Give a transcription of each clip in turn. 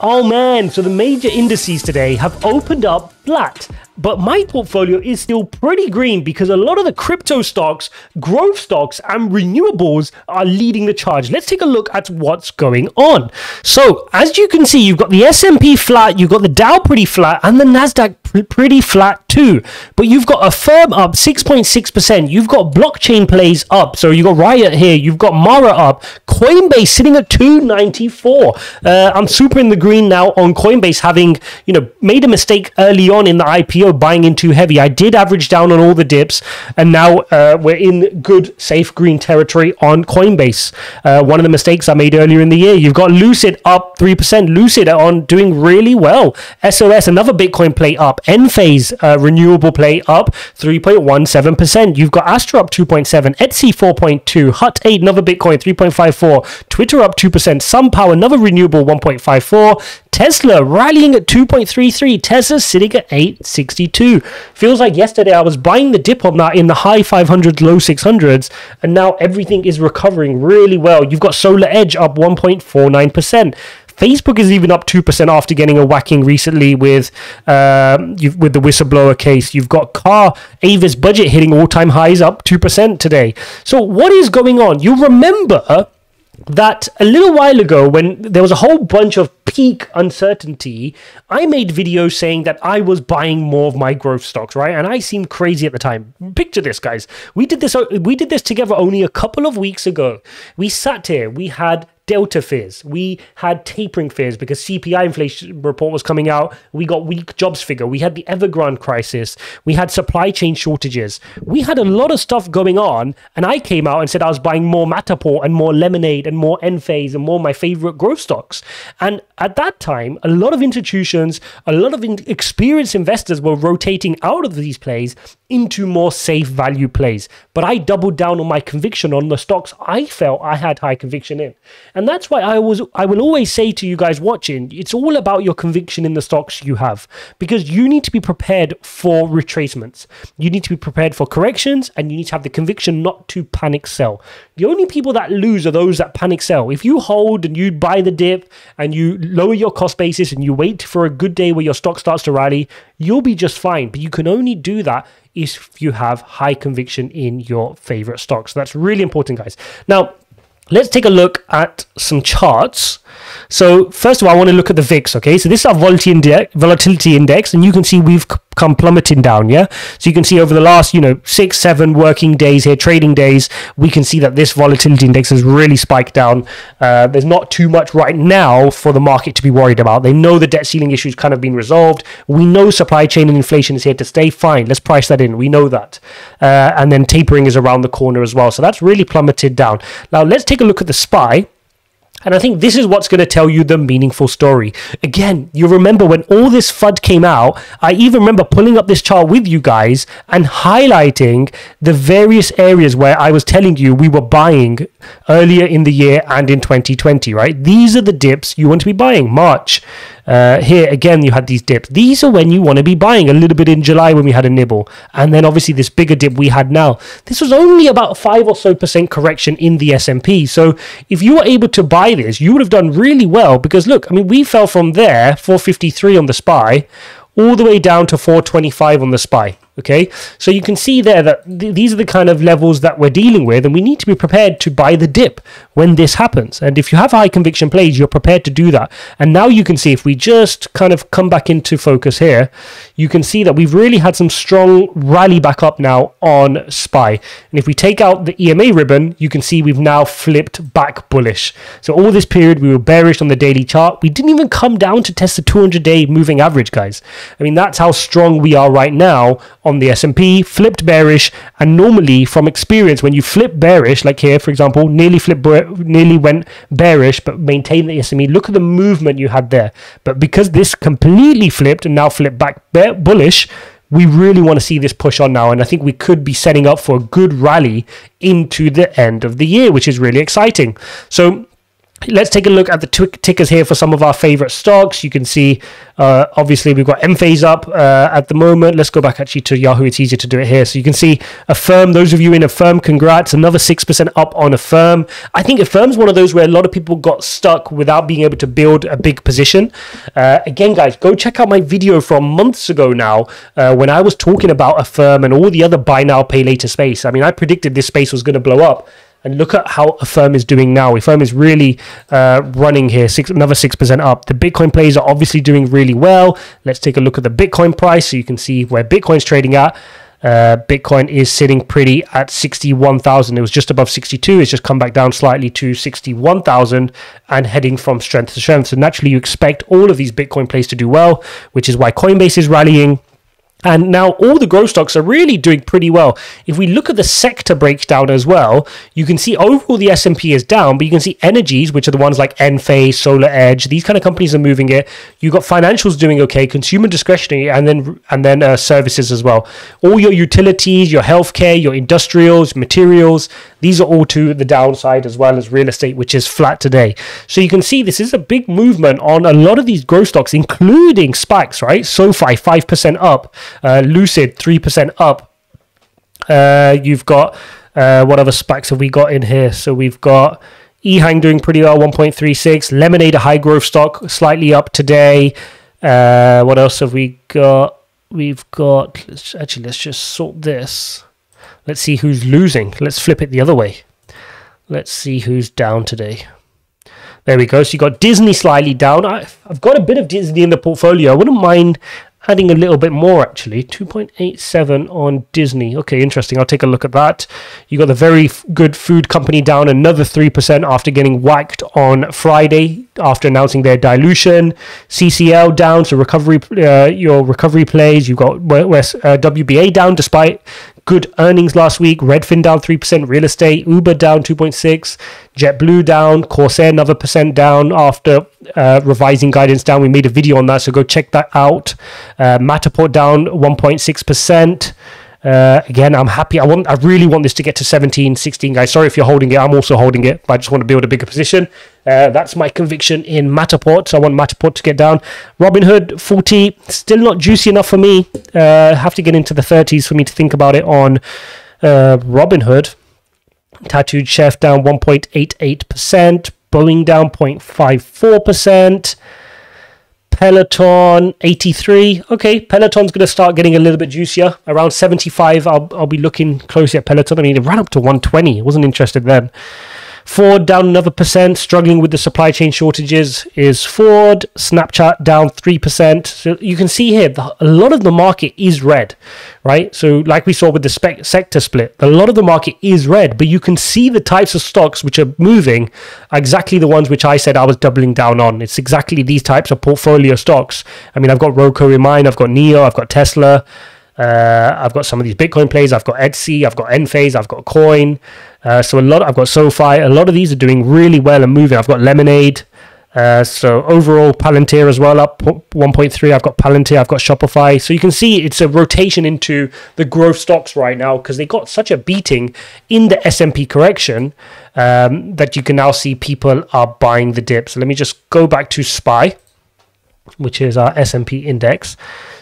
Oh man, so the major indices today have opened up flat, but my portfolio is still pretty green because a lot of the crypto stocks, growth stocks, and renewables are leading the charge. Let's take a look at what's going on. So, as you can see, you've got the S&P flat, you've got the Dow pretty flat, and the Nasdaq pretty flat too. But you've got a firm up 6.6%. You've got blockchain plays up. So you've got Riot here. You've got Mara up. Coinbase sitting at 294. Uh, I'm super in the green now on Coinbase having, you know, made a mistake early on on in the IPO buying in too heavy. I did average down on all the dips, and now uh, we're in good, safe green territory on Coinbase. Uh, one of the mistakes I made earlier in the year. You've got Lucid up 3%. Lucid on doing really well. SOS, another Bitcoin play up. Enphase, uh, renewable play up 3.17%. You've got Astro up 2.7, Etsy 4.2, Hut 8, another Bitcoin 3.54, Twitter up 2%, SunPower, another renewable 1.54, Tesla rallying at 2.33. Tesla sitting at 862. Feels like yesterday I was buying the dip on that in the high 500s, low 600s, and now everything is recovering really well. You've got Solar Edge up 1.49%. Facebook is even up two percent after getting a whacking recently with uh, with the whistleblower case. You've got Car Avis budget hitting all time highs, up two percent today. So what is going on? You remember that a little while ago, when there was a whole bunch of peak uncertainty, I made videos saying that I was buying more of my growth stocks, right? And I seemed crazy at the time. Picture this, guys. We did this. We did this together only a couple of weeks ago. We sat here. We had Delta fears. We had tapering fears because CPI inflation report was coming out. We got weak jobs figure. We had the Evergrande crisis. We had supply chain shortages. We had a lot of stuff going on. And I came out and said I was buying more Matterport and more Lemonade and more Enphase and more of my favorite growth stocks. And at that time, a lot of institutions, a lot of in experienced investors were rotating out of these plays into more safe value plays. But I doubled down on my conviction on the stocks I felt I had high conviction in. And that's why I was I will always say to you guys watching, it's all about your conviction in the stocks you have because you need to be prepared for retracements. You need to be prepared for corrections and you need to have the conviction not to panic sell. The only people that lose are those that panic sell. If you hold and you buy the dip and you lower your cost basis and you wait for a good day where your stock starts to rally, you'll be just fine. But you can only do that if you have high conviction in your favorite stocks, So that's really important, guys. Now, let's take a look at some charts so first of all, I want to look at the VIX, okay? So this is our volatility index, volatility index and you can see we've come plummeting down, yeah? So you can see over the last, you know, six, seven working days here, trading days, we can see that this volatility index has really spiked down. Uh, there's not too much right now for the market to be worried about. They know the debt ceiling issue's kind of been resolved. We know supply chain and inflation is here to stay. Fine, let's price that in. We know that. Uh, and then tapering is around the corner as well. So that's really plummeted down. Now let's take a look at the SPY. And I think this is what's going to tell you the meaningful story. Again, you remember when all this FUD came out, I even remember pulling up this chart with you guys and highlighting the various areas where I was telling you we were buying earlier in the year and in 2020, right? These are the dips you want to be buying March, uh, here again, you had these dips. These are when you want to be buying a little bit in July when we had a nibble, and then obviously this bigger dip we had now. This was only about five or so percent correction in the S and P. So if you were able to buy this, you would have done really well because look, I mean, we fell from there 453 on the SPY all the way down to 425 on the SPY. Okay, so you can see there that th these are the kind of levels that we're dealing with, and we need to be prepared to buy the dip when this happens. And if you have high conviction plays, you're prepared to do that. And now you can see if we just kind of come back into focus here, you can see that we've really had some strong rally back up now on SPY. And if we take out the EMA ribbon, you can see we've now flipped back bullish. So all this period, we were bearish on the daily chart. We didn't even come down to test the 200 day moving average, guys. I mean, that's how strong we are right now on the S&P, flipped bearish, and normally from experience, when you flip bearish, like here, for example, nearly flip, nearly went bearish, but maintained the SME. Look at the movement you had there. But because this completely flipped and now flipped back bullish, we really want to see this push on now. And I think we could be setting up for a good rally into the end of the year, which is really exciting. So Let's take a look at the tickers here for some of our favorite stocks. You can see, uh, obviously, we've got phase up uh, at the moment. Let's go back actually to Yahoo. It's easier to do it here. So you can see a firm. Those of you in a firm, congrats. Another 6% up on a firm. I think a firm's one of those where a lot of people got stuck without being able to build a big position. Uh, again, guys, go check out my video from months ago now uh, when I was talking about a firm and all the other buy now, pay later space. I mean, I predicted this space was going to blow up. And look at how a firm is doing now. A firm is really uh, running here, six, another 6% up. The Bitcoin plays are obviously doing really well. Let's take a look at the Bitcoin price so you can see where Bitcoin's trading at. Uh, Bitcoin is sitting pretty at 61,000. It was just above 62. It's just come back down slightly to 61,000 and heading from strength to strength. So naturally, you expect all of these Bitcoin plays to do well, which is why Coinbase is rallying and now all the growth stocks are really doing pretty well. If we look at the sector breakdown as well, you can see overall the S&P is down, but you can see energies, which are the ones like Enphase, Solar Edge, these kind of companies are moving it. You've got financials doing okay, consumer discretionary, and then and then uh, services as well. All your utilities, your healthcare, your industrials, materials, these are all to the downside as well as real estate, which is flat today. So you can see this is a big movement on a lot of these growth stocks, including spikes, right? SoFi 5% up, uh, Lucid 3% up. Uh, you've got, uh, what other spikes have we got in here? So we've got Ehang doing pretty well, 1.36. Lemonade, a high growth stock, slightly up today. Uh, what else have we got? We've got, let's, actually, let's just sort this. Let's see who's losing. Let's flip it the other way. Let's see who's down today. There we go. So you got Disney slightly down. I've, got a bit of Disney in the portfolio. I wouldn't mind adding a little bit more actually 2.87 on disney okay interesting i'll take a look at that you got the very good food company down another 3% after getting whacked on friday after announcing their dilution ccl down so recovery uh, your recovery plays you've got wba uh, down despite good earnings last week. Redfin down 3%, real estate, Uber down 2.6, JetBlue down, Corsair another percent down after uh, revising guidance down. We made a video on that, so go check that out. Uh, Matterport down 1.6%. Uh, again, I'm happy. I want. I really want this to get to 17, 16 guys. Sorry if you're holding it. I'm also holding it. But I just want to build a bigger position. Uh, that's my conviction in Matterport. So I want Matterport to get down. Robin Hood 40 still not juicy enough for me. Uh, have to get into the 30s for me to think about it on uh, Robin Hood. Tattooed Chef down 1.88%. Boeing down 0.54%. Peloton 83. Okay, Peloton's going to start getting a little bit juicier. Around 75, I'll, I'll be looking closely at Peloton. I mean, it ran up to 120. I wasn't interested then. Ford down another percent, struggling with the supply chain shortages is Ford. Snapchat down 3%. So you can see here, the, a lot of the market is red, right? So, like we saw with the spec- sector split, a lot of the market is red, but you can see the types of stocks which are moving are exactly the ones which I said I was doubling down on. It's exactly these types of portfolio stocks. I mean, I've got Roku in mine, I've got NEO, I've got Tesla. Uh, I've got some of these Bitcoin plays. I've got Etsy. I've got Enphase. I've got Coin. Uh, so a lot. I've got SoFi. A lot of these are doing really well and moving. I've got Lemonade. Uh, so overall, Palantir as well up 1.3. I've got Palantir. I've got Shopify. So you can see it's a rotation into the growth stocks right now because they got such a beating in the S&P correction um, that you can now see people are buying the dip. So let me just go back to SPY, which is our S&P index.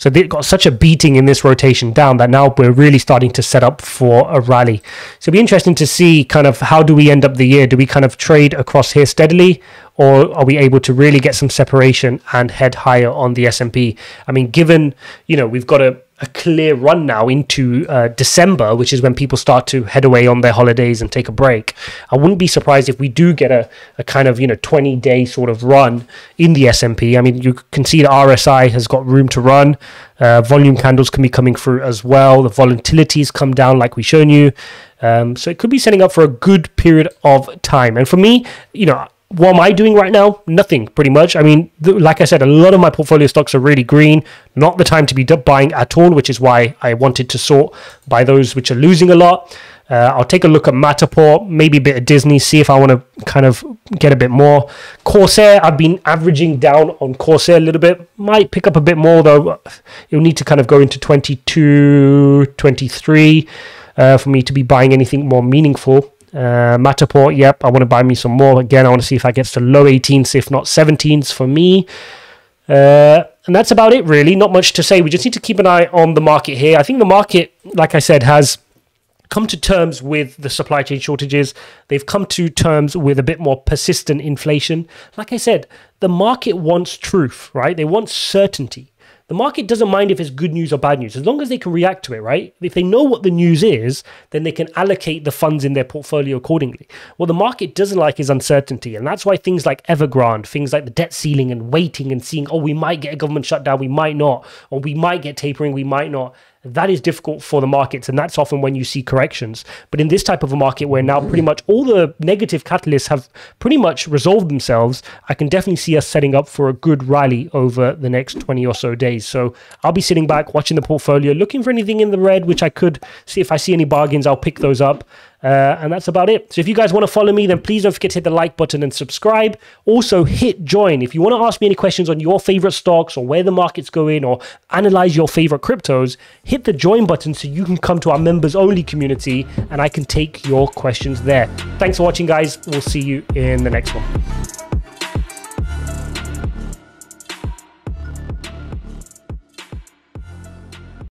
So they got such a beating in this rotation down that now we're really starting to set up for a rally. So it'll be interesting to see kind of how do we end up the year? Do we kind of trade across here steadily or are we able to really get some separation and head higher on the S&P? I mean, given, you know, we've got a a clear run now into uh, December, which is when people start to head away on their holidays and take a break. I wouldn't be surprised if we do get a, a kind of you know 20 day sort of run in the S&P. I mean, you can see the RSI has got room to run. Uh, volume candles can be coming through as well. The volatilities come down, like we've shown you. Um, so it could be setting up for a good period of time. And for me, you know, what am I doing right now? Nothing, pretty much. I mean, th- like I said, a lot of my portfolio stocks are really green. Not the time to be d- buying at all, which is why I wanted to sort by those which are losing a lot. Uh, I'll take a look at Matterport, maybe a bit of Disney, see if I want to kind of get a bit more. Corsair, I've been averaging down on Corsair a little bit. Might pick up a bit more, though. You'll need to kind of go into 22, 23 uh, for me to be buying anything more meaningful. Uh, Matterport, yep, I want to buy me some more. Again, I want to see if that gets to low 18s, if not 17s for me. Uh, and that's about it, really. Not much to say. We just need to keep an eye on the market here. I think the market, like I said, has come to terms with the supply chain shortages. They've come to terms with a bit more persistent inflation. Like I said, the market wants truth, right? They want certainty. The market doesn't mind if it's good news or bad news, as long as they can react to it, right? If they know what the news is, then they can allocate the funds in their portfolio accordingly. What the market doesn't like is uncertainty. And that's why things like Evergrande, things like the debt ceiling and waiting and seeing, oh, we might get a government shutdown, we might not, or we might get tapering, we might not that is difficult for the markets and that's often when you see corrections but in this type of a market where now pretty much all the negative catalysts have pretty much resolved themselves i can definitely see us setting up for a good rally over the next 20 or so days so i'll be sitting back watching the portfolio looking for anything in the red which i could see if i see any bargains i'll pick those up uh, and that's about it. So if you guys want to follow me, then please don't forget to hit the like button and subscribe. Also, hit join. If you want to ask me any questions on your favorite stocks or where the market's going or analyze your favorite cryptos, hit the join button so you can come to our members only community and I can take your questions there. Thanks for watching, guys. We'll see you in the next one.